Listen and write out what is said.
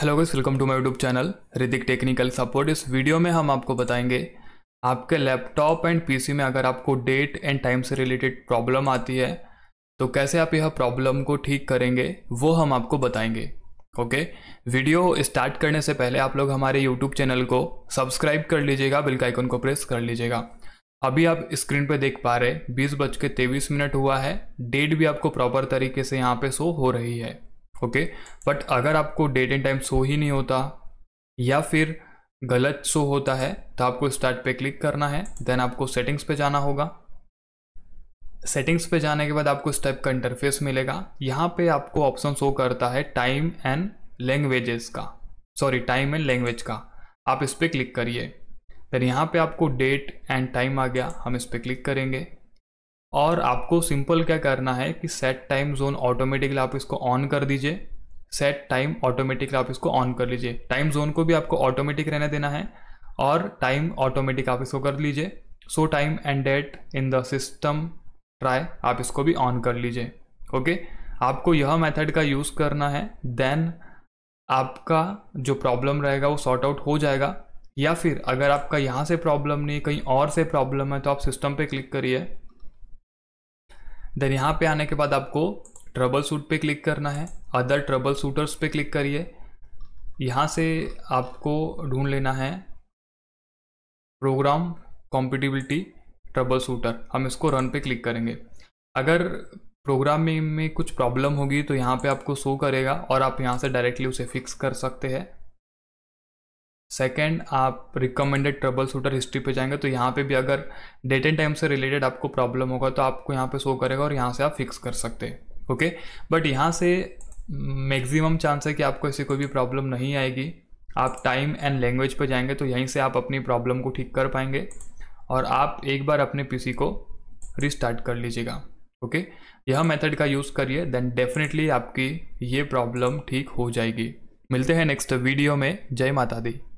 hello guys welcome to my YouTube channel रिदिक technical support इस video में हम आपको बताएंगे आपके लैपटॉप एंड पीसी में अगर आपको डेट एंड टाइम से रिलेटेड प्रॉब्लम आती है तो कैसे आप यह प्रॉब्लम को ठीक करेंगे वो हम आपको बताएंगे ओके वीडियो स्टार्ट करने से पहले आप लोग हमारे यूट्यूब चैनल को सब्सक्राइब कर लीजिएगा बिल्काइकन आइकन को प्रेस कर लीजिएगा अभी आप स्क्रीन पर देख पा रहे बीस बज के तेईस मिनट हुआ है डेट भी आपको प्रॉपर तरीके से यहाँ पे शो हो रही है ओके बट अगर आपको डेट एंड टाइम शो ही नहीं होता या फिर गलत शो होता है तो आपको स्टार्ट पे क्लिक करना है देन आपको सेटिंग्स पे जाना होगा सेटिंग्स पे जाने के बाद आपको इस टाइप का इंटरफेस मिलेगा यहाँ पे आपको ऑप्शन शो करता है टाइम एंड लैंग्वेजेस का सॉरी टाइम एंड लैंग्वेज का आप इस पर क्लिक करिए फिर यहाँ पे आपको डेट एंड टाइम आ गया हम इस पर क्लिक करेंगे और आपको सिंपल क्या करना है कि सेट टाइम जोन ऑटोमेटिकली आप इसको ऑन कर दीजिए सेट टाइम ऑटोमेटिकली आप इसको ऑन कर लीजिए टाइम जोन को भी आपको ऑटोमेटिक रहने देना है और टाइम ऑटोमेटिक आप इसको कर लीजिए so time and date in the system try आप इसको भी ऑन कर लीजिए ओके आपको यह मेथड का यूज़ करना है देन आपका जो प्रॉब्लम रहेगा वो सॉर्ट आउट हो जाएगा या फिर अगर आपका यहाँ से प्रॉब्लम नहीं कहीं और से प्रॉब्लम है तो आप सिस्टम पे क्लिक करिए देन यहाँ पे आने के बाद आपको ट्रबल सूट पर क्लिक करना है अदर ट्रबल सूटर्स पर क्लिक करिए यहाँ से आपको ढूंढ लेना है प्रोग्राम कॉम्पिटिबिलिटी ट्रबल सूटर हम इसको रन पे क्लिक करेंगे अगर प्रोग्राम में में कुछ प्रॉब्लम होगी तो यहाँ पे आपको शो करेगा और आप यहाँ से डायरेक्टली उसे फिक्स कर सकते हैं सेकेंड आप रिकमेंडेड ट्रबल शूटर हिस्ट्री पे जाएंगे तो यहाँ पे भी अगर डेट एंड टाइम से रिलेटेड आपको प्रॉब्लम होगा तो आपको यहाँ पे शो करेगा और यहाँ से आप फिक्स कर सकते हैं ओके बट यहाँ से मैक्सिमम चांस है कि आपको ऐसी कोई भी प्रॉब्लम नहीं आएगी आप टाइम एंड लैंग्वेज पे जाएंगे तो यहीं से आप अपनी प्रॉब्लम को ठीक कर पाएंगे और आप एक बार अपने पीसी को रिस्टार्ट कर लीजिएगा ओके यह मेथड का यूज़ करिए देन डेफिनेटली आपकी ये प्रॉब्लम ठीक हो जाएगी मिलते हैं नेक्स्ट वीडियो में जय माता दी